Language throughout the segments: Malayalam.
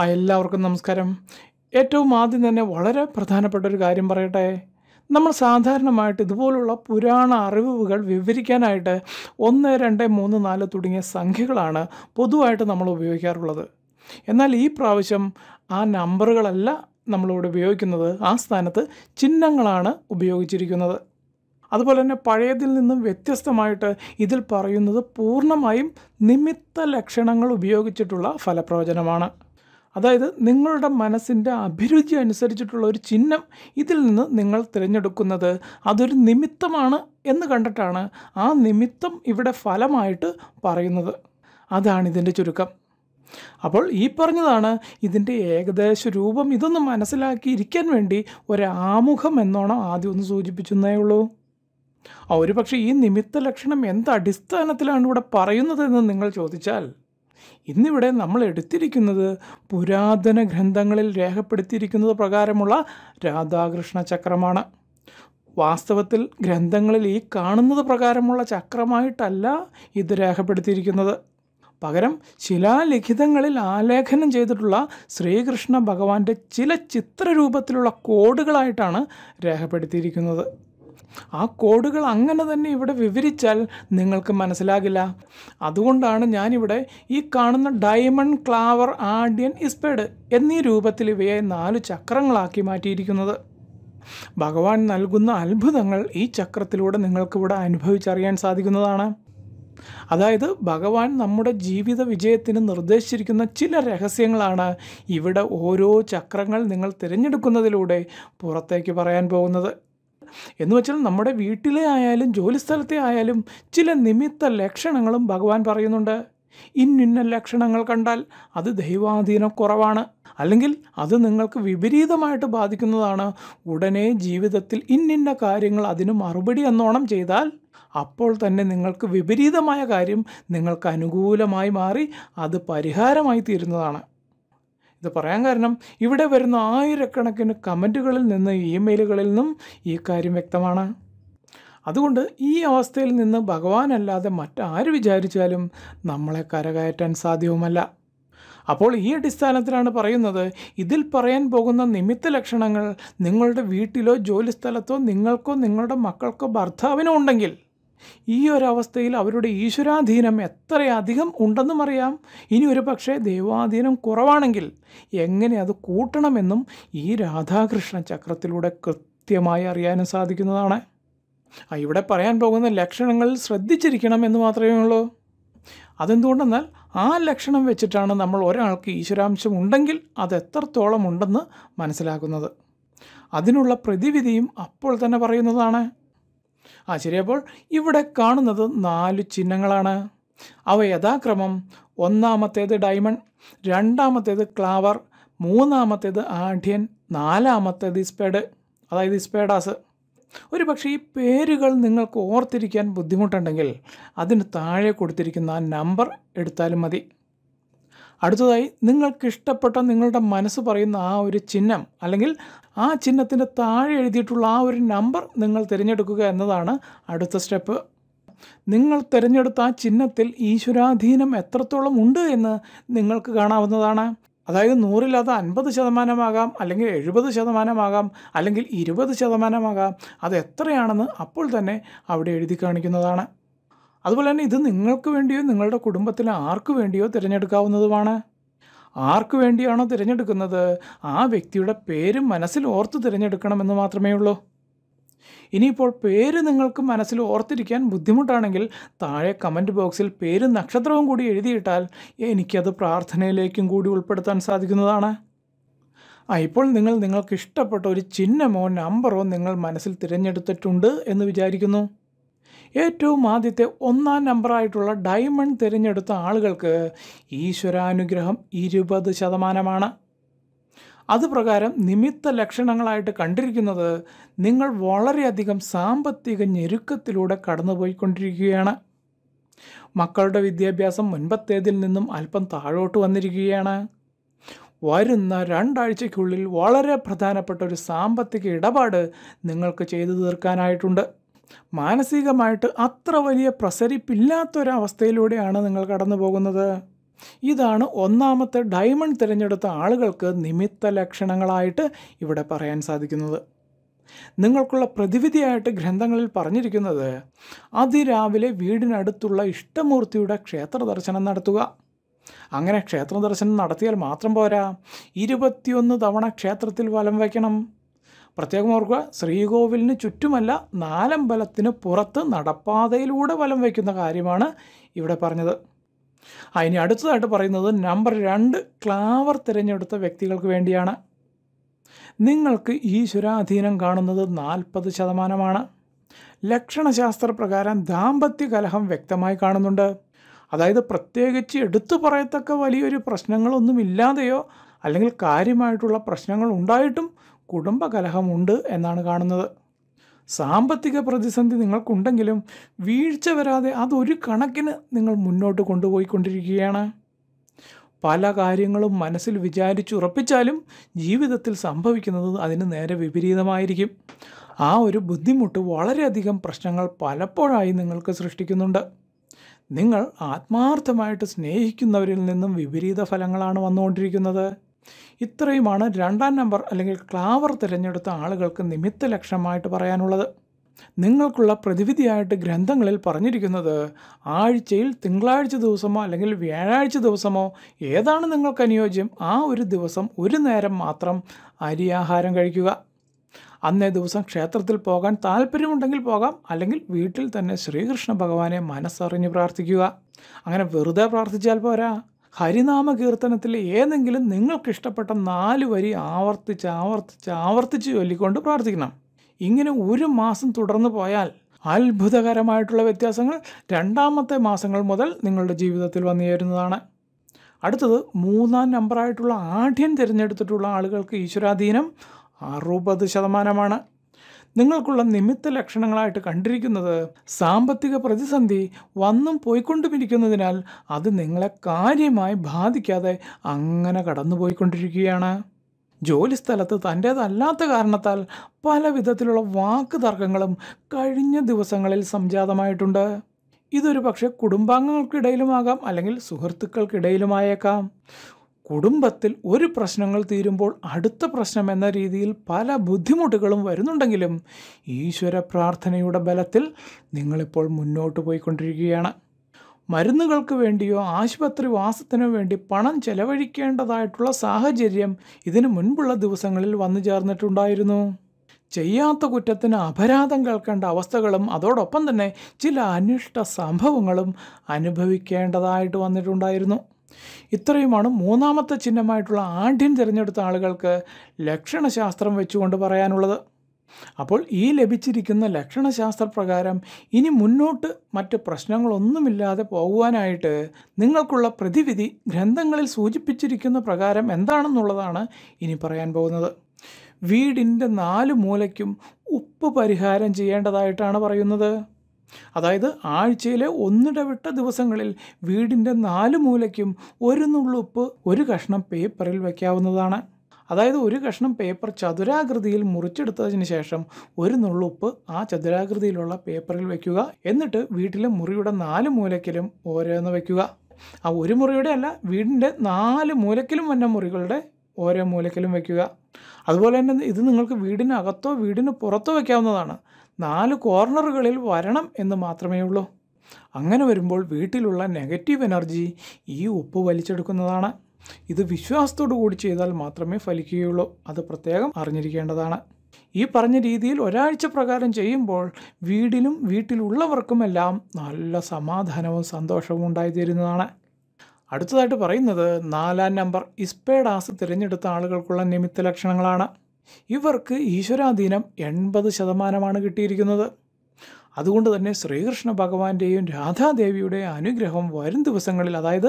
ആ എല്ലാവർക്കും നമസ്കാരം ഏറ്റവും ആദ്യം തന്നെ വളരെ പ്രധാനപ്പെട്ട ഒരു കാര്യം പറയട്ടെ നമ്മൾ സാധാരണമായിട്ട് ഇതുപോലുള്ള പുരാണ അറിവുകൾ വിവരിക്കാനായിട്ട് ഒന്ന് രണ്ട് മൂന്ന് നാല് തുടങ്ങിയ സംഖ്യകളാണ് പൊതുവായിട്ട് നമ്മൾ ഉപയോഗിക്കാറുള്ളത് എന്നാൽ ഈ പ്രാവശ്യം ആ നമ്പറുകളല്ല നമ്മളിവിടെ ഉപയോഗിക്കുന്നത് ആ സ്ഥാനത്ത് ചിഹ്നങ്ങളാണ് ഉപയോഗിച്ചിരിക്കുന്നത് അതുപോലെ തന്നെ പഴയതിൽ നിന്നും വ്യത്യസ്തമായിട്ട് ഇതിൽ പറയുന്നത് പൂർണ്ണമായും നിമിത്ത ലക്ഷണങ്ങൾ ഉപയോഗിച്ചിട്ടുള്ള ഫലപ്രവചനമാണ് അതായത് നിങ്ങളുടെ മനസ്സിൻ്റെ അഭിരുചി അനുസരിച്ചിട്ടുള്ള ഒരു ചിഹ്നം ഇതിൽ നിന്ന് നിങ്ങൾ തിരഞ്ഞെടുക്കുന്നത് അതൊരു നിമിത്തമാണ് എന്ന് കണ്ടിട്ടാണ് ആ നിമിത്തം ഇവിടെ ഫലമായിട്ട് പറയുന്നത് അതാണ് ഇതിൻ്റെ ചുരുക്കം അപ്പോൾ ഈ പറഞ്ഞതാണ് ഇതിൻ്റെ ഏകദേശ രൂപം ഇതൊന്ന് മനസ്സിലാക്കിയിരിക്കാൻ വേണ്ടി ഒരു എന്നോണം ആദ്യം ഒന്ന് സൂചിപ്പിച്ചെന്നേ ഉള്ളൂ ഒരു പക്ഷേ ഈ നിമിത്ത ലക്ഷണം എന്ത് അടിസ്ഥാനത്തിലാണ് ഇവിടെ പറയുന്നതെന്ന് നിങ്ങൾ ചോദിച്ചാൽ ഇന്നിവിടെ നമ്മൾ എടുത്തിരിക്കുന്നത് പുരാതന ഗ്രന്ഥങ്ങളിൽ രേഖപ്പെടുത്തിയിരിക്കുന്നത് പ്രകാരമുള്ള രാധാകൃഷ്ണ ചക്രമാണ് വാസ്തവത്തിൽ ഗ്രന്ഥങ്ങളിൽ ഈ കാണുന്നത് പ്രകാരമുള്ള ചക്രമായിട്ടല്ല ഇത് രേഖപ്പെടുത്തിയിരിക്കുന്നത് പകരം ശിലാലിഖിതങ്ങളിൽ ആലേഖനം ചെയ്തിട്ടുള്ള ശ്രീകൃഷ്ണ ഭഗവാന്റെ ചില ചിത്രരൂപത്തിലുള്ള കോഡുകളായിട്ടാണ് രേഖപ്പെടുത്തിയിരിക്കുന്നത് ആ കോഡുകൾ അങ്ങനെ തന്നെ ഇവിടെ വിവരിച്ചാൽ നിങ്ങൾക്ക് മനസ്സിലാകില്ല അതുകൊണ്ടാണ് ഞാനിവിടെ ഈ കാണുന്ന ഡയമണ്ട് ക്ലാവർ ആഡിയൻ ഇസ്പേഡ് എന്നീ രൂപത്തിൽ ഇവയെ നാല് ചക്രങ്ങളാക്കി മാറ്റിയിരിക്കുന്നത് ഭഗവാൻ നൽകുന്ന അത്ഭുതങ്ങൾ ഈ ചക്രത്തിലൂടെ നിങ്ങൾക്കിവിടെ അനുഭവിച്ചറിയാൻ സാധിക്കുന്നതാണ് അതായത് ഭഗവാൻ നമ്മുടെ ജീവിത വിജയത്തിന് നിർദ്ദേശിച്ചിരിക്കുന്ന ചില രഹസ്യങ്ങളാണ് ഇവിടെ ഓരോ ചക്രങ്ങൾ നിങ്ങൾ തിരഞ്ഞെടുക്കുന്നതിലൂടെ പുറത്തേക്ക് പറയാൻ പോകുന്നത് എന്ന് വെച്ചാൽ നമ്മുടെ വീട്ടിലെ ആയാലും ജോലിസ്ഥലത്തെ ആയാലും ചില നിമിത്ത ലക്ഷണങ്ങളും ഭഗവാൻ പറയുന്നുണ്ട് ഇന്നിന്ന ലക്ഷണങ്ങൾ കണ്ടാൽ അത് ദൈവാധീനക്കുറവാണ് അല്ലെങ്കിൽ അത് നിങ്ങൾക്ക് വിപരീതമായിട്ട് ബാധിക്കുന്നതാണ് ഉടനെ ജീവിതത്തിൽ ഇന്നിന്ന കാര്യങ്ങൾ അതിന് മറുപടി എന്നോണം ചെയ്താൽ അപ്പോൾ തന്നെ നിങ്ങൾക്ക് വിപരീതമായ കാര്യം നിങ്ങൾക്ക് അനുകൂലമായി മാറി അത് പരിഹാരമായി തീരുന്നതാണ് ഇത് പറയാൻ കാരണം ഇവിടെ വരുന്ന ആയിരക്കണക്കിന് കമൻറ്റുകളിൽ നിന്ന് ഇമെയിലുകളിൽ നിന്നും ഈ കാര്യം വ്യക്തമാണ് അതുകൊണ്ട് ഈ അവസ്ഥയിൽ നിന്ന് ഭഗവാനല്ലാതെ മറ്റാര് വിചാരിച്ചാലും നമ്മളെ കരകയറ്റാൻ സാധ്യവുമല്ല അപ്പോൾ ഈ അടിസ്ഥാനത്തിലാണ് പറയുന്നത് ഇതിൽ പറയാൻ പോകുന്ന നിമിത്ത ലക്ഷണങ്ങൾ നിങ്ങളുടെ വീട്ടിലോ ജോലിസ്ഥലത്തോ നിങ്ങൾക്കോ നിങ്ങളുടെ മക്കൾക്കോ ഭർത്താവിനോ ഉണ്ടെങ്കിൽ ഈ ഒരവസ്ഥയിൽ അവരുടെ ഈശ്വരാധീനം എത്രയധികം ഉണ്ടെന്നും അറിയാം ഇനി ഒരു പക്ഷേ ദൈവാധീനം കുറവാണെങ്കിൽ എങ്ങനെ അത് കൂട്ടണമെന്നും ഈ രാധാകൃഷ്ണ ചക്രത്തിലൂടെ കൃത്യമായി അറിയാനും സാധിക്കുന്നതാണ് ഇവിടെ പറയാൻ പോകുന്ന ലക്ഷണങ്ങൾ ശ്രദ്ധിച്ചിരിക്കണം എന്ന് മാത്രമേ ഉള്ളൂ അതെന്തുകൊണ്ടെന്നാൽ ആ ലക്ഷണം വെച്ചിട്ടാണ് നമ്മൾ ഒരാൾക്ക് ഈശ്വരാംശം ഉണ്ടെങ്കിൽ അത് എത്രത്തോളം ഉണ്ടെന്ന് മനസ്സിലാക്കുന്നത് അതിനുള്ള പ്രതിവിധിയും അപ്പോൾ തന്നെ പറയുന്നതാണ് ആ ശരിയപ്പോൾ ഇവിടെ കാണുന്നത് നാല് ചിഹ്നങ്ങളാണ് അവ യഥാക്രമം ഒന്നാമത്തേത് ഡയമണ്ട് രണ്ടാമത്തേത് ക്ലാവർ മൂന്നാമത്തേത് ആഢ്യൻ നാലാമത്തേത് ഇസ്പേഡ് അതായത് സ്പേഡാസ് ഒരു പക്ഷേ ഈ പേരുകൾ നിങ്ങൾക്ക് ഓർത്തിരിക്കാൻ ബുദ്ധിമുട്ടുണ്ടെങ്കിൽ അതിന് താഴെ കൊടുത്തിരിക്കുന്ന നമ്പർ എടുത്താലും മതി അടുത്തതായി നിങ്ങൾക്ക് ഇഷ്ടപ്പെട്ട നിങ്ങളുടെ മനസ്സ് പറയുന്ന ആ ഒരു ചിഹ്നം അല്ലെങ്കിൽ ആ ചിഹ്നത്തിൻ്റെ താഴെ എഴുതിയിട്ടുള്ള ആ ഒരു നമ്പർ നിങ്ങൾ തിരഞ്ഞെടുക്കുക എന്നതാണ് അടുത്ത സ്റ്റെപ്പ് നിങ്ങൾ തിരഞ്ഞെടുത്ത ആ ചിഹ്നത്തിൽ ഈശ്വരാധീനം എത്രത്തോളം ഉണ്ട് എന്ന് നിങ്ങൾക്ക് കാണാവുന്നതാണ് അതായത് നൂറിലത് അൻപത് ശതമാനമാകാം അല്ലെങ്കിൽ എഴുപത് ശതമാനമാകാം അല്ലെങ്കിൽ ഇരുപത് ശതമാനമാകാം അത് എത്രയാണെന്ന് അപ്പോൾ തന്നെ അവിടെ എഴുതി കാണിക്കുന്നതാണ് അതുപോലെ തന്നെ ഇത് നിങ്ങൾക്ക് വേണ്ടിയോ നിങ്ങളുടെ കുടുംബത്തിലെ ആർക്ക് വേണ്ടിയോ തിരഞ്ഞെടുക്കാവുന്നതുമാണ് ആർക്ക് വേണ്ടിയാണോ തിരഞ്ഞെടുക്കുന്നത് ആ വ്യക്തിയുടെ പേര് മനസ്സിൽ ഓർത്ത് തിരഞ്ഞെടുക്കണമെന്ന് മാത്രമേ ഉള്ളൂ ഇനിയിപ്പോൾ പേര് നിങ്ങൾക്ക് മനസ്സിൽ ഓർത്തിരിക്കാൻ ബുദ്ധിമുട്ടാണെങ്കിൽ താഴെ കമൻറ്റ് ബോക്സിൽ പേര് നക്ഷത്രവും കൂടി എഴുതിയിട്ടാൽ എനിക്കത് പ്രാർത്ഥനയിലേക്കും കൂടി ഉൾപ്പെടുത്താൻ സാധിക്കുന്നതാണ് ആ ഇപ്പോൾ നിങ്ങൾ നിങ്ങൾക്ക് ഇഷ്ടപ്പെട്ട ഒരു ചിഹ്നമോ നമ്പറോ നിങ്ങൾ മനസ്സിൽ തിരഞ്ഞെടുത്തിട്ടുണ്ട് എന്ന് വിചാരിക്കുന്നു ഏറ്റവും ആദ്യത്തെ ഒന്നാം നമ്പറായിട്ടുള്ള ഡയമണ്ട് തിരഞ്ഞെടുത്ത ആളുകൾക്ക് ഈശ്വരാനുഗ്രഹം ഇരുപത് ശതമാനമാണ് അതുപ്രകാരം നിമിത്ത ലക്ഷണങ്ങളായിട്ട് കണ്ടിരിക്കുന്നത് നിങ്ങൾ വളരെയധികം സാമ്പത്തിക ഞെരുക്കത്തിലൂടെ കടന്നുപോയിക്കൊണ്ടിരിക്കുകയാണ് മക്കളുടെ വിദ്യാഭ്യാസം മുൻപത്തേതിൽ നിന്നും അല്പം താഴോട്ട് വന്നിരിക്കുകയാണ് വരുന്ന രണ്ടാഴ്ചയ്ക്കുള്ളിൽ വളരെ പ്രധാനപ്പെട്ട ഒരു സാമ്പത്തിക ഇടപാട് നിങ്ങൾക്ക് ചെയ്തു തീർക്കാനായിട്ടുണ്ട് മാനസികമായിട്ട് അത്ര വലിയ പ്രസരിപ്പില്ലാത്തൊരവസ്ഥയിലൂടെയാണ് നിങ്ങൾ കടന്നു പോകുന്നത് ഇതാണ് ഒന്നാമത്തെ ഡയമണ്ട് തിരഞ്ഞെടുത്ത ആളുകൾക്ക് നിമിത്ത ലക്ഷണങ്ങളായിട്ട് ഇവിടെ പറയാൻ സാധിക്കുന്നത് നിങ്ങൾക്കുള്ള പ്രതിവിധിയായിട്ട് ഗ്രന്ഥങ്ങളിൽ പറഞ്ഞിരിക്കുന്നത് അതിരാവിലെ വീടിനടുത്തുള്ള ഇഷ്ടമൂർത്തിയുടെ ക്ഷേത്ര ദർശനം നടത്തുക അങ്ങനെ ക്ഷേത്ര ദർശനം നടത്തിയാൽ മാത്രം പോരാ ഇരുപത്തിയൊന്ന് തവണ ക്ഷേത്രത്തിൽ വലം വയ്ക്കണം പ്രത്യേകം ഓർക്കുക ശ്രീകോവിലിന് ചുറ്റുമല്ല നാലമ്പലത്തിന് പുറത്ത് നടപ്പാതയിലൂടെ വലം വയ്ക്കുന്ന കാര്യമാണ് ഇവിടെ പറഞ്ഞത് അതിന് അടുത്തതായിട്ട് പറയുന്നത് നമ്പർ രണ്ട് ക്ലാവർ തിരഞ്ഞെടുത്ത വ്യക്തികൾക്ക് വേണ്ടിയാണ് നിങ്ങൾക്ക് ഈശ്വരാധീനം കാണുന്നത് നാൽപ്പത് ശതമാനമാണ് ലക്ഷണശാസ്ത്രപ്രകാരം ദാമ്പത്യ കലഹം വ്യക്തമായി കാണുന്നുണ്ട് അതായത് പ്രത്യേകിച്ച് എടുത്തു പറയത്തക്ക വലിയൊരു പ്രശ്നങ്ങളൊന്നുമില്ലാതെയോ അല്ലെങ്കിൽ കാര്യമായിട്ടുള്ള പ്രശ്നങ്ങൾ ഉണ്ടായിട്ടും കുടുംബകലഹമുണ്ട് എന്നാണ് കാണുന്നത് സാമ്പത്തിക പ്രതിസന്ധി നിങ്ങൾക്കുണ്ടെങ്കിലും വീഴ്ച വരാതെ അതൊരു കണക്കിന് നിങ്ങൾ മുന്നോട്ട് കൊണ്ടുപോയിക്കൊണ്ടിരിക്കുകയാണ് പല കാര്യങ്ങളും മനസ്സിൽ വിചാരിച്ചുറപ്പിച്ചാലും ജീവിതത്തിൽ സംഭവിക്കുന്നത് അതിന് നേരെ വിപരീതമായിരിക്കും ആ ഒരു ബുദ്ധിമുട്ട് വളരെയധികം പ്രശ്നങ്ങൾ പലപ്പോഴായി നിങ്ങൾക്ക് സൃഷ്ടിക്കുന്നുണ്ട് നിങ്ങൾ ആത്മാർത്ഥമായിട്ട് സ്നേഹിക്കുന്നവരിൽ നിന്നും വിപരീത ഫലങ്ങളാണ് വന്നുകൊണ്ടിരിക്കുന്നത് ഇത്രയുമാണ് രണ്ടാം നമ്പർ അല്ലെങ്കിൽ ക്ലാവർ തിരഞ്ഞെടുത്ത ആളുകൾക്ക് നിമിത്ത ലക്ഷ്യമായിട്ട് പറയാനുള്ളത് നിങ്ങൾക്കുള്ള പ്രതിവിധിയായിട്ട് ഗ്രന്ഥങ്ങളിൽ പറഞ്ഞിരിക്കുന്നത് ആഴ്ചയിൽ തിങ്കളാഴ്ച ദിവസമോ അല്ലെങ്കിൽ വ്യാഴാഴ്ച ദിവസമോ ഏതാണ് നിങ്ങൾക്ക് അനുയോജ്യം ആ ഒരു ദിവസം ഒരു നേരം മാത്രം അരിയാഹാരം കഴിക്കുക അന്നേ ദിവസം ക്ഷേത്രത്തിൽ പോകാൻ താല്പര്യമുണ്ടെങ്കിൽ പോകാം അല്ലെങ്കിൽ വീട്ടിൽ തന്നെ ശ്രീകൃഷ്ണ ഭഗവാനെ മനസ്സറിഞ്ഞ് പ്രാർത്ഥിക്കുക അങ്ങനെ വെറുതെ പ്രാർത്ഥിച്ചാൽ പോരാ ഹരിനാമ കീർത്തനത്തിൽ ഏതെങ്കിലും നിങ്ങൾക്കിഷ്ടപ്പെട്ട നാല് വരി ആവർത്തിച്ച് ആവർത്തിച്ച് ആവർത്തിച്ച് ചൊല്ലിക്കൊണ്ട് പ്രാർത്ഥിക്കണം ഇങ്ങനെ ഒരു മാസം തുടർന്നു പോയാൽ അത്ഭുതകരമായിട്ടുള്ള വ്യത്യാസങ്ങൾ രണ്ടാമത്തെ മാസങ്ങൾ മുതൽ നിങ്ങളുടെ ജീവിതത്തിൽ വന്നു ചേരുന്നതാണ് അടുത്തത് മൂന്നാം നമ്പറായിട്ടുള്ള ആഢ്യം തിരഞ്ഞെടുത്തിട്ടുള്ള ആളുകൾക്ക് ഈശ്വരാധീനം അറുപത് ശതമാനമാണ് നിങ്ങൾക്കുള്ള നിമിത്ത ലക്ഷണങ്ങളായിട്ട് കണ്ടിരിക്കുന്നത് സാമ്പത്തിക പ്രതിസന്ധി വന്നും പോയിക്കൊണ്ടുമിരിക്കുന്നതിനാൽ അത് നിങ്ങളെ കാര്യമായി ബാധിക്കാതെ അങ്ങനെ കടന്നുപോയിക്കൊണ്ടിരിക്കുകയാണ് ജോലിസ്ഥലത്ത് തൻ്റേതല്ലാത്ത കാരണത്താൽ പല വിധത്തിലുള്ള വാക്ക് തർക്കങ്ങളും കഴിഞ്ഞ ദിവസങ്ങളിൽ സംജാതമായിട്ടുണ്ട് ഇതൊരു പക്ഷേ കുടുംബാംഗങ്ങൾക്കിടയിലുമാകാം അല്ലെങ്കിൽ സുഹൃത്തുക്കൾക്കിടയിലുമായേക്കാം കുടുംബത്തിൽ ഒരു പ്രശ്നങ്ങൾ തീരുമ്പോൾ അടുത്ത പ്രശ്നം എന്ന രീതിയിൽ പല ബുദ്ധിമുട്ടുകളും വരുന്നുണ്ടെങ്കിലും ഈശ്വര പ്രാർത്ഥനയുടെ ബലത്തിൽ നിങ്ങളിപ്പോൾ മുന്നോട്ട് പോയിക്കൊണ്ടിരിക്കുകയാണ് മരുന്നുകൾക്ക് വേണ്ടിയോ ആശുപത്രി വാസത്തിനോ വേണ്ടി പണം ചെലവഴിക്കേണ്ടതായിട്ടുള്ള സാഹചര്യം ഇതിനു മുൻപുള്ള ദിവസങ്ങളിൽ വന്നു ചേർന്നിട്ടുണ്ടായിരുന്നു ചെയ്യാത്ത കുറ്റത്തിന് അപരാധം കേൾക്കേണ്ട അവസ്ഥകളും അതോടൊപ്പം തന്നെ ചില അനിഷ്ട സംഭവങ്ങളും അനുഭവിക്കേണ്ടതായിട്ട് വന്നിട്ടുണ്ടായിരുന്നു ഇത്രയുമാണ് മൂന്നാമത്തെ ചിഹ്നമായിട്ടുള്ള ആഢ്യം തിരഞ്ഞെടുത്ത ആളുകൾക്ക് ലക്ഷണശാസ്ത്രം വെച്ചുകൊണ്ട് പറയാനുള്ളത് അപ്പോൾ ഈ ലഭിച്ചിരിക്കുന്ന ലക്ഷണശാസ്ത്ര പ്രകാരം ഇനി മുന്നോട്ട് മറ്റ് പ്രശ്നങ്ങളൊന്നുമില്ലാതെ പോകുവാനായിട്ട് നിങ്ങൾക്കുള്ള പ്രതിവിധി ഗ്രന്ഥങ്ങളിൽ സൂചിപ്പിച്ചിരിക്കുന്ന പ്രകാരം എന്താണെന്നുള്ളതാണ് ഇനി പറയാൻ പോകുന്നത് വീടിൻ്റെ നാല് മൂലയ്ക്കും ഉപ്പ് പരിഹാരം ചെയ്യേണ്ടതായിട്ടാണ് പറയുന്നത് അതായത് ആഴ്ചയിലെ ഒന്നിടവിട്ട ദിവസങ്ങളിൽ വീടിൻ്റെ നാല് മൂലയ്ക്കും ഒരു നുള്ളുപ്പ് ഒരു കഷ്ണം പേപ്പറിൽ വയ്ക്കാവുന്നതാണ് അതായത് ഒരു കഷ്ണം പേപ്പർ ചതുരാകൃതിയിൽ മുറിച്ചെടുത്തതിന് ശേഷം ഒരു നുള്ളുപ്പ് ആ ചതുരാകൃതിയിലുള്ള പേപ്പറിൽ വയ്ക്കുക എന്നിട്ട് വീട്ടിലെ മുറിയുടെ നാല് മൂലയ്ക്കിലും ഓരോന്ന് വയ്ക്കുക ആ ഒരു മുറിയുടെ അല്ല വീടിൻ്റെ നാല് മൂലയ്ക്കിലും വന്ന മുറികളുടെ ഓരോ മൂലയ്ക്കിലും വയ്ക്കുക അതുപോലെ തന്നെ ഇത് നിങ്ങൾക്ക് വീടിനകത്തോ വീടിന് പുറത്തോ വയ്ക്കാവുന്നതാണ് നാല് കോർണറുകളിൽ വരണം എന്ന് മാത്രമേ ഉള്ളൂ അങ്ങനെ വരുമ്പോൾ വീട്ടിലുള്ള നെഗറ്റീവ് എനർജി ഈ ഉപ്പ് വലിച്ചെടുക്കുന്നതാണ് ഇത് വിശ്വാസത്തോടു കൂടി ചെയ്താൽ മാത്രമേ ഫലിക്കുകയുള്ളൂ അത് പ്രത്യേകം അറിഞ്ഞിരിക്കേണ്ടതാണ് ഈ പറഞ്ഞ രീതിയിൽ ഒരാഴ്ച പ്രകാരം ചെയ്യുമ്പോൾ വീടിലും വീട്ടിലുള്ളവർക്കുമെല്ലാം നല്ല സമാധാനവും സന്തോഷവും തീരുന്നതാണ് അടുത്തതായിട്ട് പറയുന്നത് നാലാം നമ്പർ ഇസ്പേഡാസ് തിരഞ്ഞെടുത്ത ആളുകൾക്കുള്ള നിമിത്ത ലക്ഷണങ്ങളാണ് ഇവർക്ക് ഈശ്വരാധീനം എൺപത് ശതമാനമാണ് കിട്ടിയിരിക്കുന്നത് അതുകൊണ്ട് തന്നെ ശ്രീകൃഷ്ണ ഭഗവാന്റെയും രാധാദേവിയുടെയും അനുഗ്രഹം വരും ദിവസങ്ങളിൽ അതായത്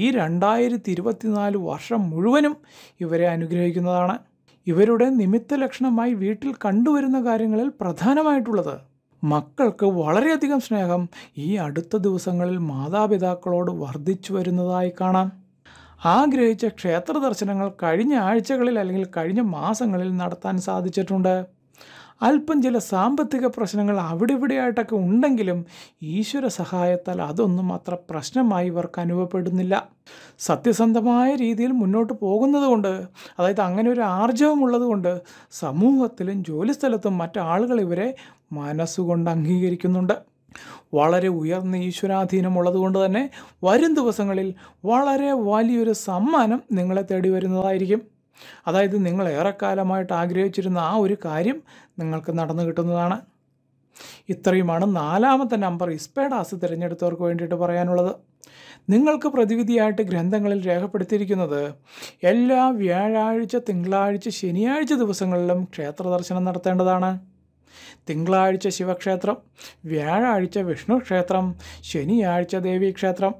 ഈ രണ്ടായിരത്തി ഇരുപത്തിനാല് വർഷം മുഴുവനും ഇവരെ അനുഗ്രഹിക്കുന്നതാണ് ഇവരുടെ നിമിത്ത ലക്ഷണമായി വീട്ടിൽ കണ്ടുവരുന്ന കാര്യങ്ങളിൽ പ്രധാനമായിട്ടുള്ളത് മക്കൾക്ക് വളരെയധികം സ്നേഹം ഈ അടുത്ത ദിവസങ്ങളിൽ മാതാപിതാക്കളോട് വർദ്ധിച്ചു വരുന്നതായി കാണാം ആഗ്രഹിച്ച ക്ഷേത്ര ദർശനങ്ങൾ കഴിഞ്ഞ ആഴ്ചകളിൽ അല്ലെങ്കിൽ കഴിഞ്ഞ മാസങ്ങളിൽ നടത്താൻ സാധിച്ചിട്ടുണ്ട് അല്പം ചില സാമ്പത്തിക പ്രശ്നങ്ങൾ അവിടെ ഇവിടെയായിട്ടൊക്കെ ഉണ്ടെങ്കിലും ഈശ്വര സഹായത്താൽ അതൊന്നും അത്ര പ്രശ്നമായി ഇവർക്ക് അനുഭവപ്പെടുന്നില്ല സത്യസന്ധമായ രീതിയിൽ മുന്നോട്ട് പോകുന്നതുകൊണ്ട് അതായത് അങ്ങനെ ഒരു ആർജവം ഉള്ളതുകൊണ്ട് സമൂഹത്തിലും ജോലിസ്ഥലത്തും മറ്റാളുകൾ ഇവരെ മനസ്സുകൊണ്ട് അംഗീകരിക്കുന്നുണ്ട് വളരെ ഉയർന്ന ഈശ്വരാധീനമുള്ളതുകൊണ്ട് തന്നെ വരും ദിവസങ്ങളിൽ വളരെ വലിയൊരു സമ്മാനം നിങ്ങളെ തേടി വരുന്നതായിരിക്കും അതായത് നിങ്ങൾ ഏറെക്കാലമായിട്ട് ആഗ്രഹിച്ചിരുന്ന ആ ഒരു കാര്യം നിങ്ങൾക്ക് നടന്നു കിട്ടുന്നതാണ് ഇത്രയുമാണ് നാലാമത്തെ നമ്പർ ഇസ്പേഡാസ് തിരഞ്ഞെടുത്തവർക്ക് വേണ്ടിയിട്ട് പറയാനുള്ളത് നിങ്ങൾക്ക് പ്രതിവിധിയായിട്ട് ഗ്രന്ഥങ്ങളിൽ രേഖപ്പെടുത്തിയിരിക്കുന്നത് എല്ലാ വ്യാഴാഴ്ച തിങ്കളാഴ്ച ശനിയാഴ്ച ദിവസങ്ങളിലും ക്ഷേത്ര ദർശനം നടത്തേണ്ടതാണ് തിങ്കളാഴ്ച ശിവക്ഷേത്രം വ്യാഴാഴ്ച വിഷ്ണു ക്ഷേത്രം ശനിയാഴ്ച ദേവീക്ഷേത്രം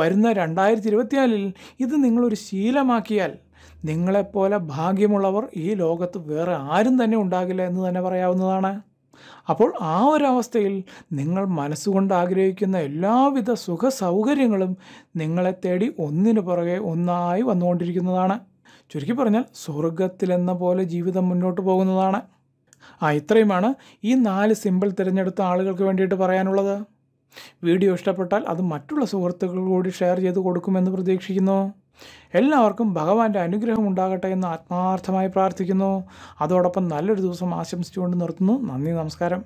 വരുന്ന രണ്ടായിരത്തി ഇരുപത്തിനാലിൽ ഇത് നിങ്ങളൊരു ശീലമാക്കിയാൽ നിങ്ങളെപ്പോലെ ഭാഗ്യമുള്ളവർ ഈ ലോകത്ത് വേറെ ആരും തന്നെ ഉണ്ടാകില്ല എന്ന് തന്നെ പറയാവുന്നതാണ് അപ്പോൾ ആ ഒരവസ്ഥയിൽ നിങ്ങൾ മനസ്സുകൊണ്ട് ആഗ്രഹിക്കുന്ന എല്ലാവിധ സുഖ സൗകര്യങ്ങളും നിങ്ങളെ തേടി ഒന്നിനു പുറകെ ഒന്നായി വന്നുകൊണ്ടിരിക്കുന്നതാണ് ചുരുക്കി പറഞ്ഞാൽ സ്വർഗത്തിലെന്ന പോലെ ജീവിതം മുന്നോട്ട് പോകുന്നതാണ് ആ ഇത്രയുമാണ് ഈ നാല് സിമ്പിൾ തിരഞ്ഞെടുത്ത ആളുകൾക്ക് വേണ്ടിയിട്ട് പറയാനുള്ളത് വീഡിയോ ഇഷ്ടപ്പെട്ടാൽ അത് മറ്റുള്ള സുഹൃത്തുക്കൾ കൂടി ഷെയർ ചെയ്ത് കൊടുക്കുമെന്ന് പ്രതീക്ഷിക്കുന്നു എല്ലാവർക്കും ഭഗവാന്റെ അനുഗ്രഹം ഉണ്ടാകട്ടെ എന്ന് ആത്മാർത്ഥമായി പ്രാർത്ഥിക്കുന്നു അതോടൊപ്പം നല്ലൊരു ദിവസം ആശംസിച്ചുകൊണ്ട് നിർത്തുന്നു നന്ദി നമസ്കാരം